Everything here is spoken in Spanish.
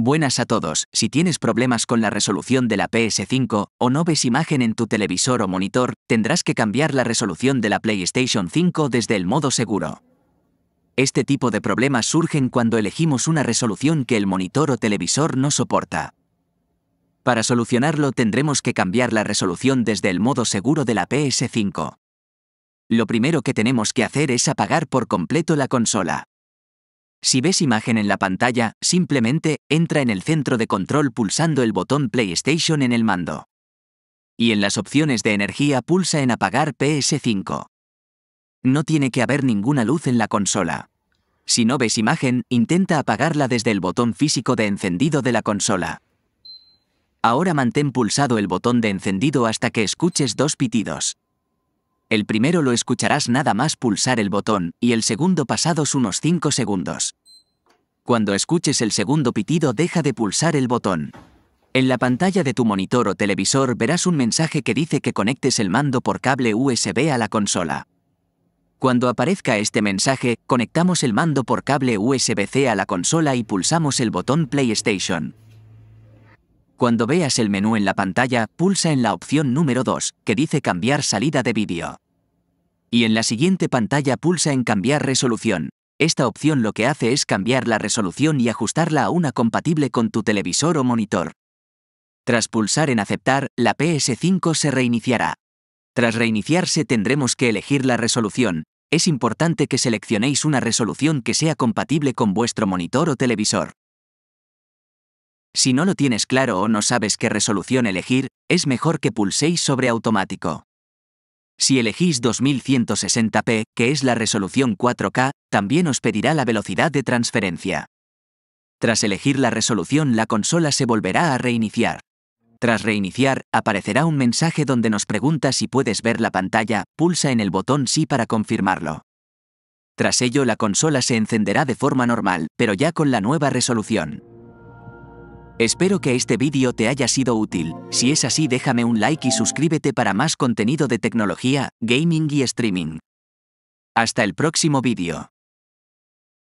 Buenas a todos, si tienes problemas con la resolución de la PS5 o no ves imagen en tu televisor o monitor, tendrás que cambiar la resolución de la PlayStation 5 desde el modo seguro. Este tipo de problemas surgen cuando elegimos una resolución que el monitor o televisor no soporta. Para solucionarlo tendremos que cambiar la resolución desde el modo seguro de la PS5. Lo primero que tenemos que hacer es apagar por completo la consola. Si ves imagen en la pantalla, simplemente entra en el centro de control pulsando el botón PlayStation en el mando. Y en las opciones de energía pulsa en apagar PS5. No tiene que haber ninguna luz en la consola. Si no ves imagen, intenta apagarla desde el botón físico de encendido de la consola. Ahora mantén pulsado el botón de encendido hasta que escuches dos pitidos. El primero lo escucharás nada más pulsar el botón y el segundo pasados unos 5 segundos. Cuando escuches el segundo pitido deja de pulsar el botón. En la pantalla de tu monitor o televisor verás un mensaje que dice que conectes el mando por cable USB a la consola. Cuando aparezca este mensaje, conectamos el mando por cable USB-C a la consola y pulsamos el botón PlayStation. Cuando veas el menú en la pantalla, pulsa en la opción número 2, que dice Cambiar salida de vídeo y en la siguiente pantalla pulsa en Cambiar resolución. Esta opción lo que hace es cambiar la resolución y ajustarla a una compatible con tu televisor o monitor. Tras pulsar en Aceptar, la PS5 se reiniciará. Tras reiniciarse tendremos que elegir la resolución. Es importante que seleccionéis una resolución que sea compatible con vuestro monitor o televisor. Si no lo tienes claro o no sabes qué resolución elegir, es mejor que pulséis sobre automático. Si elegís 2160p, que es la resolución 4K, también os pedirá la velocidad de transferencia. Tras elegir la resolución la consola se volverá a reiniciar. Tras reiniciar, aparecerá un mensaje donde nos pregunta si puedes ver la pantalla, pulsa en el botón sí para confirmarlo. Tras ello la consola se encenderá de forma normal, pero ya con la nueva resolución. Espero que este vídeo te haya sido útil, si es así déjame un like y suscríbete para más contenido de tecnología, gaming y streaming. Hasta el próximo vídeo.